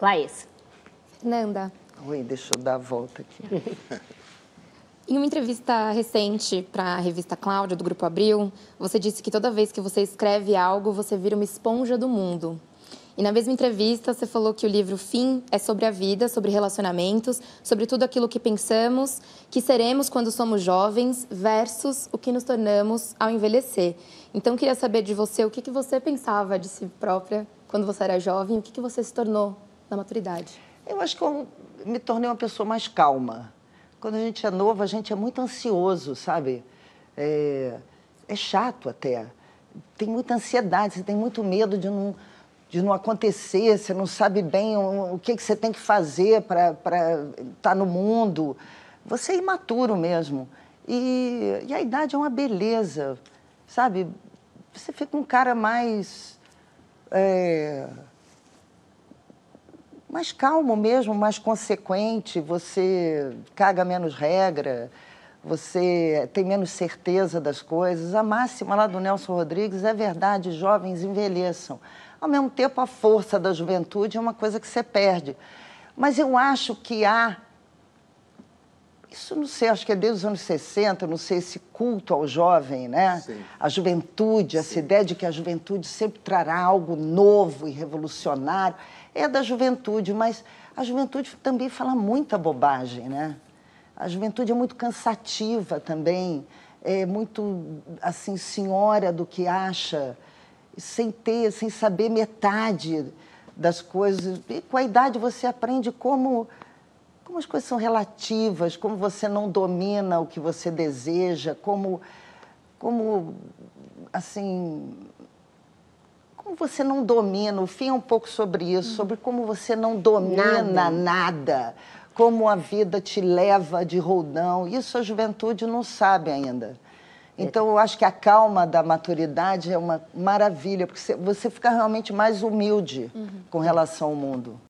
Laís. Nanda. Oi, deixa eu dar a volta aqui. em uma entrevista recente para a revista Cláudia, do Grupo Abril, você disse que toda vez que você escreve algo, você vira uma esponja do mundo. E na mesma entrevista, você falou que o livro Fim é sobre a vida, sobre relacionamentos, sobre tudo aquilo que pensamos, que seremos quando somos jovens, versus o que nos tornamos ao envelhecer. Então, queria saber de você o que, que você pensava de si própria quando você era jovem, o que, que você se tornou da maturidade? Eu acho que eu me tornei uma pessoa mais calma. Quando a gente é novo, a gente é muito ansioso, sabe? É, é chato até. Tem muita ansiedade, você tem muito medo de não, de não acontecer, você não sabe bem o, o que, que você tem que fazer para estar tá no mundo. Você é imaturo mesmo. E, e a idade é uma beleza, sabe? Você fica um cara mais. É mais calmo mesmo, mais consequente, você caga menos regra, você tem menos certeza das coisas. A máxima lá do Nelson Rodrigues é verdade, jovens envelheçam. Ao mesmo tempo, a força da juventude é uma coisa que você perde. Mas eu acho que há isso não sei, acho que é desde os anos 60, não sei, esse culto ao jovem, né? Sim. A juventude, essa Sim. ideia de que a juventude sempre trará algo novo e revolucionário, é da juventude, mas a juventude também fala muita bobagem, né? A juventude é muito cansativa também, é muito, assim, senhora do que acha, sem ter, sem saber metade das coisas. E com a idade você aprende como como as coisas são relativas, como você não domina o que você deseja, como, como assim, como você não domina, o fim é um pouco sobre isso, sobre como você não domina nada. nada como a vida te leva de roldão. Isso a juventude não sabe ainda. É. Então, eu acho que a calma da maturidade é uma maravilha, porque você fica realmente mais humilde uhum. com relação ao mundo.